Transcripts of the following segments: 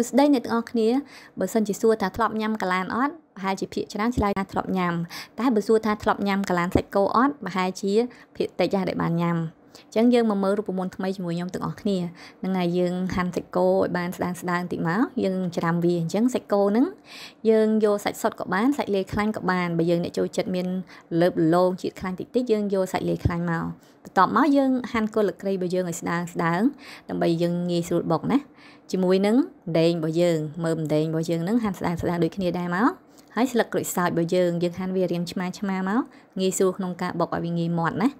គឺស្ដីអ្នកទាំងអស់គ្នាបើសិនជាសួរថាធ្លាប់ញ៉ាំកាឡានអត់ប្រហែលជាភាគច្រើនឆ្លើយថាធ្លាប់ញ៉ាំតែបើសួរថាធ្លាប់ញ៉ាំកាឡានសាច់គោអត់ប្រហែលជាភាគតិចដែរដែលបានញ៉ាំអញ្ចឹងយើងមកមើលរូបមន្តថ្មីជាមួយខ្ញុំទាំងអស់គ្នាហ្នឹងហើយយើងហាន់សាច់គោឲ្យបានស្ដើងស្ដើងតិចមកយើងច្រាំវាអញ្ចឹងសាច់គោហ្នឹងយើងយកសាច់សុទ្ធក៏បានសាច់លេខ្លាញ់ក៏បានបើយើងអ្នកចូលចិត្តមានលើបលោងជាតិខ្លាញ់តិចតិចយើងយកសាច់លេខ្លាញ់មកបន្ទាប់មកយើងហាន់គល់លក្រីរបស់យើងឲ្យស្ដើងស្ដើងដើម្បីយើងងាយស្រួលបុកណាជាមួយនឹងដេងរបស់យើងមើលដេងរបស់យើងហ្នឹងហាន់ស្ដើងស្ដើងដូចគ្នាដែរមកហើយស្លឹកក្រូចសើចរបស់យើងយើងហាន់វារៀងឆ្មាឆ្មាមកងាយស្រួលក្នុងការបុកឲ្យវាងាយមាត់ណា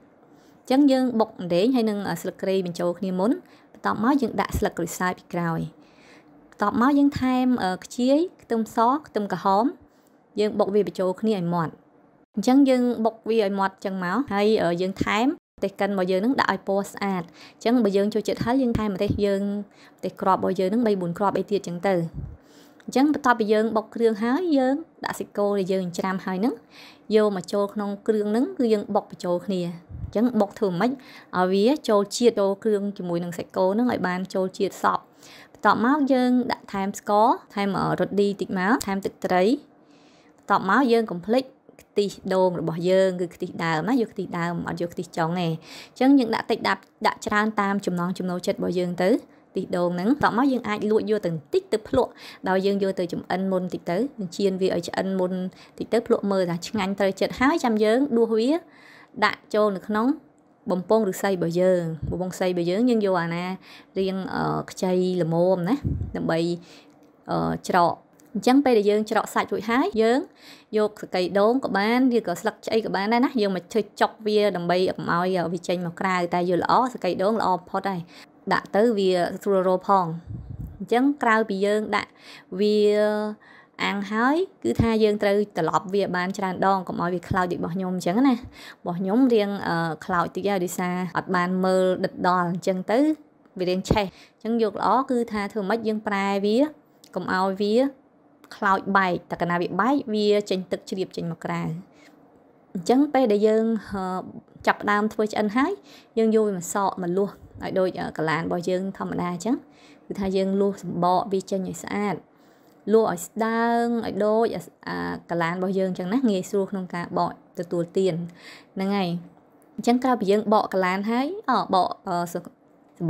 ចឹងយើងបុកអណ្ដែងហើយនឹងស្លឹកគ្រៃបញ្ចូលគ្នាមុនបន្ទាប់មកយើងដាក់ស្លឹកក្រូចសើចពីក្រោយបន្ទាប់មកយើងថែមខ្ជាយខ្ទឹមសខ្ទឹមក្រហមយើងបុកវាបញ្ចូលគ្នាឲ្យម៉ត់អញ្ចឹងយើងបុកវាឲ្យម៉ត់ចឹងមកហើយយើងថែមម្ទេសកិនរបស់យើងនឹងដាក់ឲ្យពណ៌ស្អាតអញ្ចឹងបើយើងចូលចិត្តហិលយើងថែមម្ទេសយើងម្ទេសក្របរបស់យើងនឹង3 4គ្រាប់អីទៀតអញ្ចឹងទៅអញ្ចឹងបន្ទាប់ពីយើងបុកគ្រឿងហើយយើងដាក់សាច់គោដែលយើងច្រាមហើយនឹងយកមកចូលក្នុងគ្រឿងនឹងគឺយើងបុកបញ្ចូលគ្នាអញ្ចឹងបុកធ្វើម៉េចឲ្យវាចូលជាតិចូលគ្រឿងជាមួយនឹងសាច់គោហ្នឹងឲ្យបានចូលជាតិសពបន្ទាប់មកយើងដាក់ថែមស្ករថែមរ៉ូឌីតិចមកថែមទឹកត្រីបន្ទាប់មកយើងកុំភ្លេចខ្ទិះដូងរបស់យើងគឺខ្ទិះដើមណាយកខ្ទិះដើមអត់យកខ្ទិះចុងទេអញ្ចឹងយើងដាក់តិចដាក់ដាក់ច្រើនតាមចំណងចំណូលចិត្តរបស់យើងទៅខ្ទិះដូងហ្នឹងបន្ទាប់មកយើងអាចលក់យកទៅបន្តិចទៅភ្លក់ដោយយើងយកទៅចំអិនមុនបន្តិចទៅជៀនវាឲ្យឆ្អិនមុនបន្តិចទៅភ្លក់មើលថាឆ្ងាញ់ត្រូវចិត្តហើយចាំយើងដួសវាដាក់ចូលនៅក្នុងបំពង់ឫស្សីរបស់យើងបំពង់ឫស្សីរបស់យើងយើងយកអាណារៀងខ្ចីល្មមណាដើម្បីច្រកអញ្ចឹងពេលដែលយើងច្រកសាច់រួចហើយយើងយកសកៃដូងក៏បានឬក៏ស្លឹកឆ្អីក៏បានដែរណាយើងមកធ្វើចុកវាដើម្បីកុំឲ្យវាចេញមកក្រៅតែយកល្អសកៃដូងល្អបំផុតហើយដាក់ទៅវាស្រួលរោផងអញ្ចឹងក្រៅពីយើងដាក់វាអាំងហើយគឺថាយើងត្រូវត្រឡប់វាបានច្រើនដងកុំឲ្យវាខ្លោចដូចរបស់ខ្ញុំអញ្ចឹងណារបស់ខ្ញុំរៀងខ្លោចតិចហើយដោយសារអត់បានមើលដិតដល់អញ្ចឹងទៅវារៀងឆេះអញ្ចឹងយកល្អគឺថាធ្វើម៉េចយើងប្រែវាកុំឲ្យវាខ្លោចបែកតែកាលណាវាបែកវាចេញទឹកជ្រាបចេញមកក្រៅអញ្ចឹងពេលដែលយើងចាប់ដើមធ្វើឆ្អិនហើយយើងយកវាមកសកមកលួសឲ្យដូចកលានរបស់យើងធម្មតាអញ្ចឹងគឺថាយើងលួសសម្បកវាចេញឲ្យស្អាតលក់ឲ្យស្ដើងឲ្យដូចអាកលានរបស់យើងអញ្ចឹងណាងាយស្រួលក្នុងការបកទទួលទានហ្នឹងហើយអញ្ចឹងក្រោយពីយើងបកកលានហើយអបកស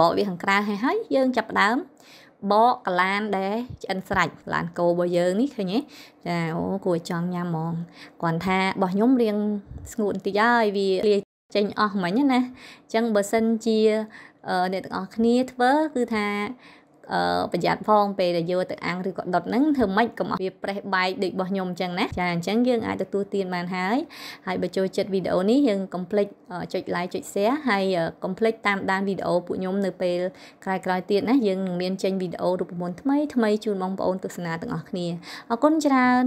បកវាខាងក្រៅហើយហើយយើងចាប់ផ្ដើមបកកលានដែរឆ្អិនស្រាច់កលានគោរបស់យើងនេះឃើញទេចាអូគួរចង់ញ៉ាំហ្មងគ្រាន់ថារបស់ខ្ញុំរៀងស្ងួតបន្តិចហើយវាលាយចេញអស់មិញណាអញ្ចឹងបើសិនជាអ្នកទាំងអស់គ្នាធ្វើគឺថាប្រយ័ត្នផងពេលដែលយកទៅអាំងឬក៏ដុតហ្នឹងធ្វើម៉េចកុំឲ្យវាប្រេះបែកដូចរបស់ខ្ញុំអញ្ចឹងណាចាអញ្ចឹងយើងអាចទទួលទានបានហើយហើយបើចូលចិត្តវីដេអូនេះយើងកុំភ្លេចចុច like ចុច share ហើយកុំភ្លេចតាមដានវីដេអូពួកខ្ញុំនៅពេលក្រោយក្រោយទៀតណាយើងនឹងមានចេញវីដេអូរូបមន្តថ្មីថ្មីជូនបងប្អូនទស្សនាទាំងអស់គ្នាអរគុណច្រើន